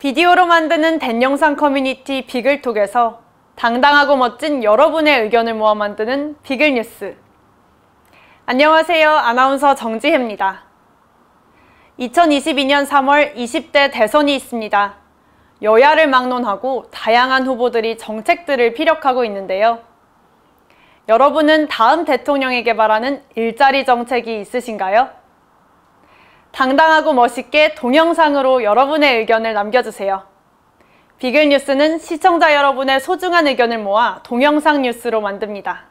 비디오로 만드는 댄 영상 커뮤니티 비글톡에서 당당하고 멋진 여러분의 의견을 모아 만드는 비글 뉴스. 안녕하세요. 아나운서 정지혜입니다. 2022년 3월 20대 대선이 있습니다. 여야를 막론하고 다양한 후보들이 정책들을 피력하고 있는데요. 여러분은 다음 대통령에게 바라는 일자리 정책이 있으신가요? 당당하고 멋있게 동영상으로 여러분의 의견을 남겨주세요. 비글 뉴스는 시청자 여러분의 소중한 의견을 모아 동영상 뉴스로 만듭니다.